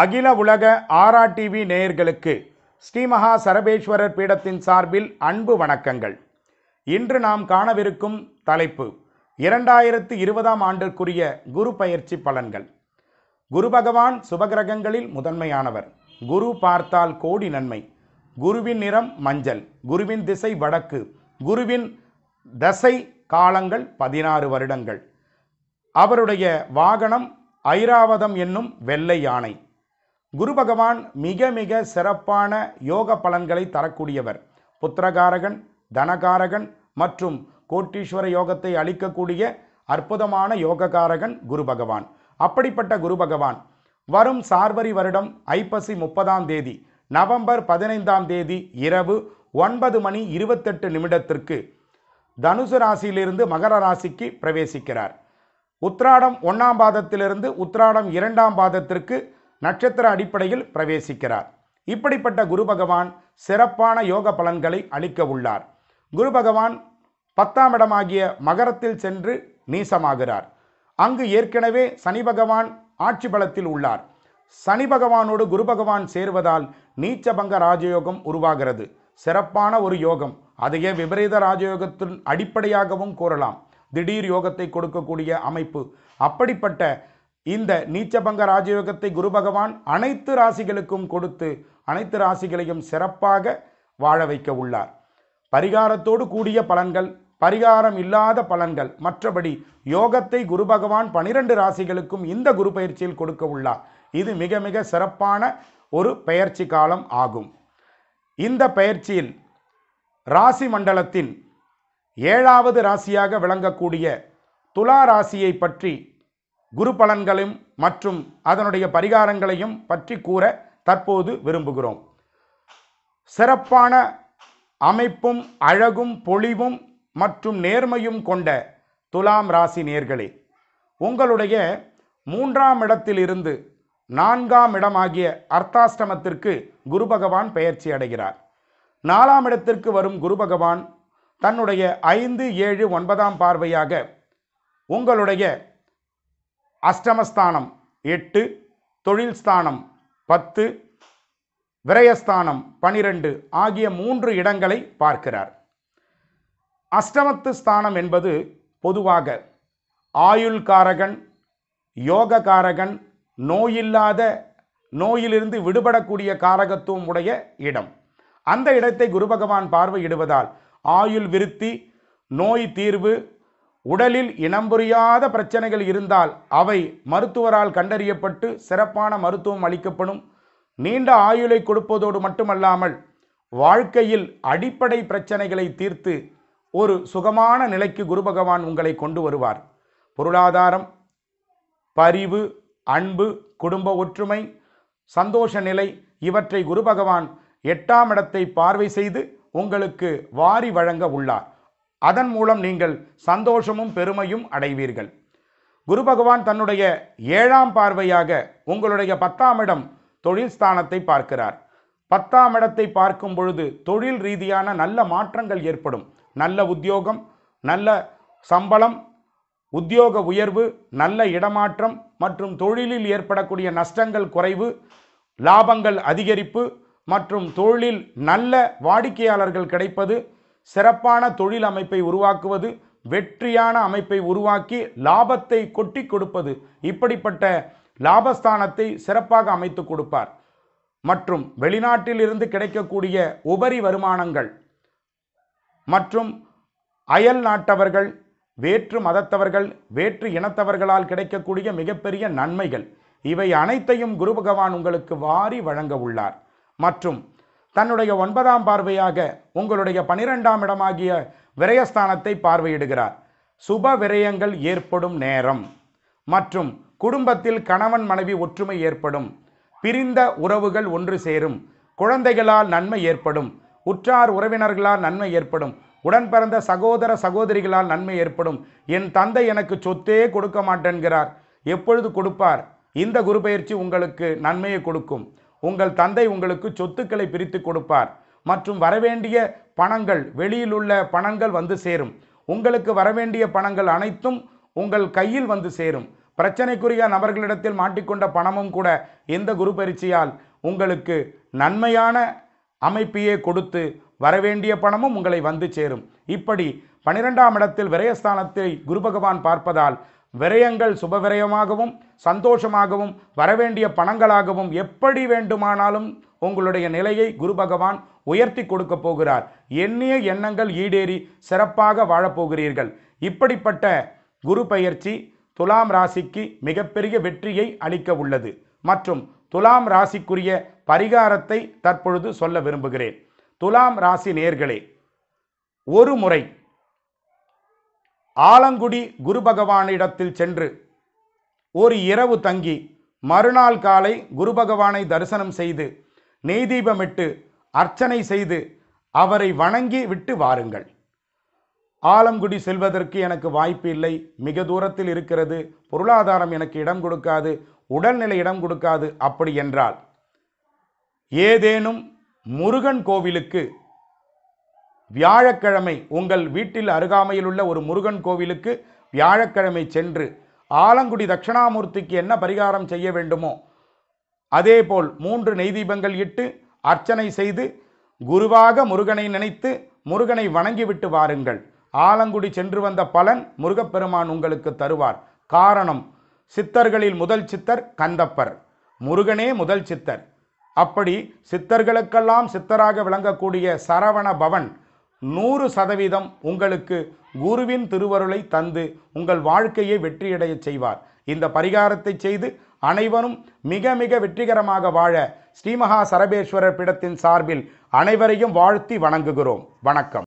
அகில உலக ஆரா டிவி நேயர்களுக்கு ஸ்ரீமகா சரபேஸ்வரர் பீடத்தின் சார்பில் அன்பு வணக்கங்கள் இன்று நாம் காணவிருக்கும் தலைப்பு இரண்டாயிரத்து இருபதாம் ஆண்டிற்குரிய குரு பயிற்சி பலன்கள் குரு பகவான் சுபகிரகங்களில் முதன்மையானவர் குரு பார்த்தால் கோடி நன்மை குருவின் நிறம் மஞ்சள் குருவின் திசை வடக்கு குருவின் தசை காலங்கள் பதினாறு வருடங்கள் அவருடைய வாகனம் ஐராவதம் என்னும் வெள்ளை யானை குரு பகவான் மிக மிக சிறப்பான யோக பலன்களை தரக்கூடியவர் புத்திரகாரகன் தனகாரகன் மற்றும் கோட்டீஸ்வர யோகத்தை அளிக்கக்கூடிய அற்புதமான யோககாரகன் குரு பகவான் அப்படிப்பட்ட குரு பகவான் வரும் சார்வரி வருடம் ஐப்பசி முப்பதாம் தேதி நவம்பர் பதினைந்தாம் தேதி இரவு ஒன்பது மணி இருபத்தெட்டு நிமிடத்திற்கு தனுசு ராசியிலிருந்து மகர ராசிக்கு பிரவேசிக்கிறார் உத்ராடம் ஒன்றாம் பாதத்திலிருந்து உத்ராடம் இரண்டாம் பாதத்திற்கு நட்சத்திர அடிப்படையில் பிரவேசிக்கிறார் இப்படிப்பட்ட குரு பகவான் சிறப்பான யோக பலன்களை அளிக்க உள்ளார் குரு பகவான் பத்தாம் இடமாகிய மகரத்தில் சென்று நீசமாகிறார் அங்கு ஏற்கனவே சனி பகவான் ஆட்சி பலத்தில் உள்ளார் சனி பகவானோடு குரு பகவான் சேர்வதால் நீச்சபங்க ராஜயோகம் உருவாகிறது சிறப்பான ஒரு யோகம் அதையே விபரீத ராஜயோகத்தின் அடிப்படையாகவும் கூறலாம் திடீர் யோகத்தை கொடுக்கக்கூடிய அமைப்பு அப்படிப்பட்ட இந்த நீச்சபங்க ராஜயோகத்தை குரு பகவான் அனைத்து ராசிகளுக்கும் கொடுத்து அனைத்து ராசிகளையும் சிறப்பாக வாழ வைக்க உள்ளார் பரிகாரத்தோடு கூடிய பலன்கள் பரிகாரம் இல்லாத பலன்கள் மற்றபடி யோகத்தை குரு பகவான் பனிரெண்டு ராசிகளுக்கும் இந்த குரு பயிற்சியில் கொடுக்க உள்ளார் இது மிக மிக சிறப்பான ஒரு பெயர்ச்சி காலம் ஆகும் இந்த பயிற்சியில் ராசி மண்டலத்தின் ஏழாவது ராசியாக விளங்கக்கூடிய துலா ராசியை பற்றி குரு பலன்களையும் மற்றும் அதனுடைய பரிகாரங்களையும் பற்றி கூற தற்போது விரும்புகிறோம் சிறப்பான அமைப்பும் அழகும் பொழிவும் மற்றும் நேர்மையும் கொண்ட துலாம் ராசி நேர்களே உங்களுடைய மூன்றாம் இடத்திலிருந்து நான்காம் இடமாகிய அர்த்தாஷ்டமத்திற்கு குரு பகவான் பயிற்சி அடைகிறார் நாலாம் இடத்திற்கு வரும் குரு பகவான் தன்னுடைய ஐந்து ஏழு ஒன்பதாம் பார்வையாக உங்களுடைய அஷ்டமஸ்தானம் எட்டு தொழில் ஸ்தானம் பத்து விரயஸ்தானம் பனிரெண்டு ஆகிய மூன்று இடங்களை பார்க்கிறார் அஷ்டமத்து ஸ்தானம் என்பது பொதுவாக ஆயுள் காரகன் யோக காரகன் நோயில்லாத நோயிலிருந்து விடுபடக்கூடிய காரகத்துவம் உடைய இடம் அந்த இடத்தை குரு பகவான் பார்வையிடுவதால் ஆயுள் விருத்தி நோய் தீர்வு உடலில் இனம்புரியாத பிரச்சனைகள் இருந்தால் அவை மருத்துவரால் கண்டறியப்பட்டு சிறப்பான மருத்துவம் அளிக்கப்படும் நீண்ட ஆயுளை கொடுப்பதோடு மட்டுமல்லாமல் வாழ்க்கையில் அடிப்படை பிரச்சனைகளை தீர்த்து ஒரு சுகமான நிலைக்கு குரு பகவான் உங்களை கொண்டு வருவார் பொருளாதாரம் பரிவு அன்பு குடும்ப ஒற்றுமை சந்தோஷ நிலை இவற்றை குரு பகவான் எட்டாம் இடத்தை பார்வை செய்து உங்களுக்கு வாரி வழங்க உள்ளார் அதன் மூலம் நீங்கள் சந்தோஷமும் பெருமையும் அடைவீர்கள் குரு பகவான் தன்னுடைய ஏழாம் பார்வையாக உங்களுடைய பத்தாம் இடம் தொழில் ஸ்தானத்தை பார்க்கிறார் பத்தாம் இடத்தை பார்க்கும் பொழுது தொழில் ரீதியான நல்ல மாற்றங்கள் ஏற்படும் நல்ல உத்தியோகம் நல்ல சம்பளம் உத்தியோக உயர்வு நல்ல இடமாற்றம் மற்றும் தொழிலில் ஏற்படக்கூடிய நஷ்டங்கள் குறைவு லாபங்கள் அதிகரிப்பு மற்றும் தொழிலில் நல்ல வாடிக்கையாளர்கள் கிடைப்பது சிறப்பான தொழில் அமைப்பை உருவாக்குவது வெற்றியான அமைப்பை உருவாக்கி லாபத்தை கொட்டி கொடுப்பது இப்படிப்பட்ட லாபஸ்தானத்தை சிறப்பாக அமைத்து கொடுப்பார் மற்றும் வெளிநாட்டிலிருந்து கிடைக்கக்கூடிய உபரி வருமானங்கள் மற்றும் அயல் நாட்டவர்கள் வேற்று மதத்தவர்கள் வேற்று இனத்தவர்களால் கிடைக்கக்கூடிய மிகப்பெரிய நன்மைகள் இவை அனைத்தையும் குரு பகவான் உங்களுக்கு வாரி வழங்க உள்ளார் மற்றும் தன்னுடைய ஒன்பதாம் பார்வையாக உங்களுடைய பனிரெண்டாம் இடமாகிய விரயஸ்தானத்தை பார்வையிடுகிறார் சுப விரயங்கள் ஏற்படும் நேரம் மற்றும் குடும்பத்தில் கணவன் மனைவி ஒற்றுமை ஏற்படும் பிரிந்த உறவுகள் ஒன்று சேரும் குழந்தைகளால் நன்மை ஏற்படும் உற்றார் உறவினர்களால் நன்மை ஏற்படும் உடன் பிறந்த சகோதர சகோதரிகளால் நன்மை ஏற்படும் என் தந்தை எனக்கு சொத்தே கொடுக்க மாட்டேன்கிறார் எப்பொழுது கொடுப்பார் இந்த குரு பயிற்சி உங்களுக்கு நன்மையை கொடுக்கும் உங்கள் தந்தை உங்களுக்கு சொத்துக்களை பிரித்து கொடுப்பார் மற்றும் வரவேண்டிய பணங்கள் வெளியில் உள்ள பணங்கள் வந்து சேரும் உங்களுக்கு வரவேண்டிய பணங்கள் அனைத்தும் உங்கள் கையில் வந்து சேரும் பிரச்சனைக்குரிய நபர்களிடத்தில் மாட்டிக்கொண்ட பணமும் கூட இந்த குரு பயிற்சியால் உங்களுக்கு நன்மையான அமைப்பையே கொடுத்து வரவேண்டிய பணமும் உங்களை வந்து சேரும் இப்படி பனிரெண்டாம் இடத்தில் விரயஸ்தானத்தை குரு பகவான் பார்ப்பதால் விரயங்கள் சுபவிரயமாகவும் சந்தோஷமாகவும் வரவேண்டிய பணங்களாகவும் எப்படி வேண்டுமானாலும் உங்களுடைய நிலையை குரு பகவான் உயர்த்தி கொடுக்க போகிறார் எண்ணிய எண்ணங்கள் ஈடேறி சிறப்பாக வாழப்போகிறீர்கள் இப்படிப்பட்ட குரு பயிற்சி துலாம் ராசிக்கு மிகப்பெரிய வெற்றியை அளிக்க உள்ளது மற்றும் துலாம் ராசிக்குரிய பரிகாரத்தை தற்பொழுது சொல்ல விரும்புகிறேன் துலாம் ராசி நேர்களே ஒரு முறை ஆலங்குடி குரு பகவானிடத்தில் சென்று ஒரு இரவு தங்கி மறுநாள் காலை குரு பகவானை தரிசனம் செய்து நெய்தீபமிட்டு அர்ச்சனை செய்து அவரை வணங்கி விட்டு வாருங்கள் ஆலங்குடி செல்வதற்கு எனக்கு வாய்ப்பு இல்லை மிக தூரத்தில் இருக்கிறது பொருளாதாரம் எனக்கு இடம் கொடுக்காது உடல்நிலை இடம் கொடுக்காது அப்படி என்றால் ஏதேனும் முருகன் கோவிலுக்கு வியாழக்கிழமை உங்கள் வீட்டில் அருகாமையில் உள்ள ஒரு முருகன் கோவிலுக்கு வியாழக்கிழமை சென்று ஆலங்குடி தட்சிணாமூர்த்திக்கு என்ன பரிகாரம் செய்ய வேண்டுமோ அதேபோல் மூன்று நெய் தீபங்கள் இட்டு அர்ச்சனை செய்து குருவாக முருகனை நினைத்து முருகனை வணங்கிவிட்டு வாருங்கள் ஆலங்குடி சென்று வந்த பலன் முருகப்பெருமான் உங்களுக்கு தருவார் காரணம் சித்தர்களில் முதல் சித்தர் கந்தப்பர் முருகனே முதல் சித்தர் அப்படி சித்தர்களுக்கெல்லாம் சித்தராக விளங்கக்கூடிய சரவண பவன் நூறு சதவீதம் உங்களுக்கு குருவின் திருவருளை தந்து உங்கள் வாழ்க்கையை வெற்றியடைய செய்வார் இந்த பரிகாரத்தை செய்து அனைவரும் மிக மிக வெற்றிகரமாக வாழ ஸ்ரீமகா சரபேஸ்வரர் பிடத்தின் சார்பில் அனைவரையும் வாழ்த்தி வணங்குகிறோம் வணக்கம்